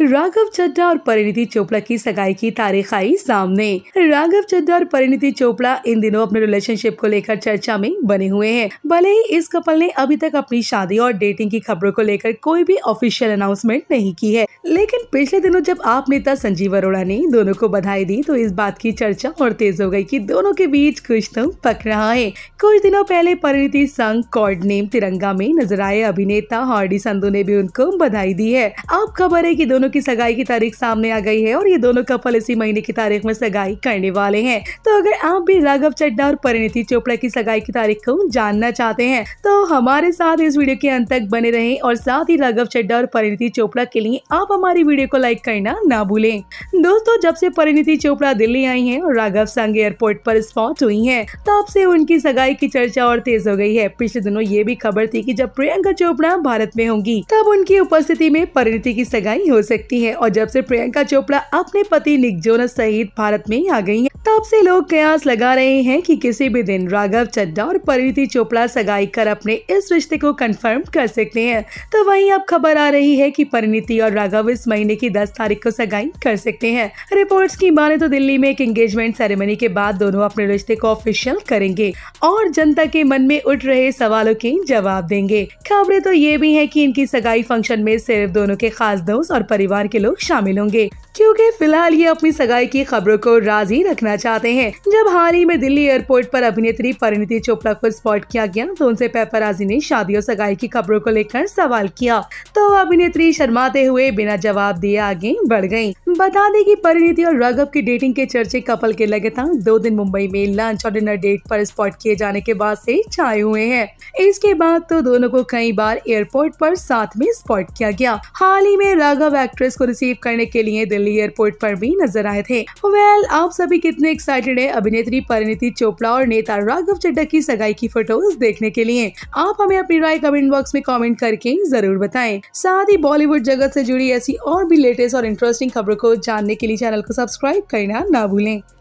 राघव चड्डा और परिणीति चोपड़ा की सगाई की तारीख आई सामने राघव चड्डा और परिणीति चोपड़ा इन दिनों अपने रिलेशनशिप को लेकर चर्चा में बने हुए हैं भले ही इस कपल ने अभी तक अपनी शादी और डेटिंग की खबरों को लेकर कोई भी ऑफिशियल अनाउंसमेंट नहीं की है लेकिन पिछले दिनों जब आप नेता संजीव अरोड़ा ने दोनों को बधाई दी तो इस बात की चर्चा और तेज हो गयी की दोनों के बीच कुछ तो पक रहा है कुछ दिनों पहले परिणीति संघ कॉर्ड नेम तिरंगा में नजर आए अभिनेता हॉर्डी संधु ने भी उनको बधाई दी है अब खबर है की दोनों दोनों की सगाई की तारीख सामने आ गई है और ये दोनों कपल इसी महीने की तारीख में सगाई करने वाले हैं तो अगर आप भी राघव चड्डा और परिणति चोपड़ा की सगाई की तारीख को जानना चाहते हैं तो हमारे साथ इस वीडियो के अंत तक बने रहे और साथ ही राघव चड्डा और परिणति चोपड़ा के लिए आप हमारी वीडियो को लाइक करना ना भूलें दोस्तों जब से परिणति चोपड़ा दिल्ली आई है और राघव संग एयरपोर्ट पर स्पॉट हुई है तब से उनकी सगाई की चर्चा और तेज हो गई है पिछले दिनों ये भी खबर थी की जब प्रियंका चोपड़ा भारत में होंगी तब उनकी उपस्थिति में परिणति की सगाई हो सके सकती है और जब से प्रियंका चोपड़ा अपने पति निक जोनस सहित भारत में आ गई है तब से लोग कयास लगा रहे हैं कि किसी भी दिन राघव चड्डा और परिणति चोपड़ा सगाई कर अपने इस रिश्ते को कंफर्म कर सकते हैं तो वहीं अब खबर आ रही है कि परिणति और राघव इस महीने की 10 तारीख को सगाई कर सकते हैं रिपोर्ट्स की माने तो दिल्ली में एक एंगेजमेंट सेरेमनी के बाद दोनों अपने रिश्ते को ऑफिशियल करेंगे और जनता के मन में उठ रहे सवालों के जवाब देंगे खबरें तो ये भी है की इनकी सगाई फंक्शन में सिर्फ दोनों के खास दोस्त और परिवार परिवार के लोग शामिल होंगे क्योंकि फिलहाल ये अपनी सगाई की खबरों को राजी रखना चाहते हैं जब हाल ही में दिल्ली एयरपोर्ट पर अभिनेत्री परिणीति चोपड़ा को स्पॉट किया गया तो उनसे पेपराजी ने शादी और सगाई की खबरों को लेकर सवाल किया तो अभिनेत्री शर्माते हुए बिना जवाब दिए आगे बढ़ गयी बता दें की परिणीति और राघव की डेटिंग के चर्चे कपल के लगातार दो दिन मुंबई में लंच और डिनर डेट पर स्पॉट किए जाने के बाद ऐसी छाए हुए हैं इसके बाद तो दोनों को कई बार एयरपोर्ट आरोप साथ में स्पॉट किया गया हाल ही में राघव एक्ट्रेस को रिसीव करने के लिए दिल्ली दिल्ली एयरपोर्ट पर भी नजर आए थे वेल well, आप सभी कितने एक्साइटेड है अभिनेत्री परिणीति चोपड़ा और नेता राघव चड्डा की सगाई की फोटोज देखने के लिए आप हमें अपनी राय कमेंट बॉक्स में कॉमेंट करके जरूर बताए साथ ही बॉलीवुड जगत ऐसी जुड़ी ऐसी और भी लेटेस्ट और इंटरेस्टिंग खबरों को जानने के लिए चैनल को सब्सक्राइब करना ना भूलें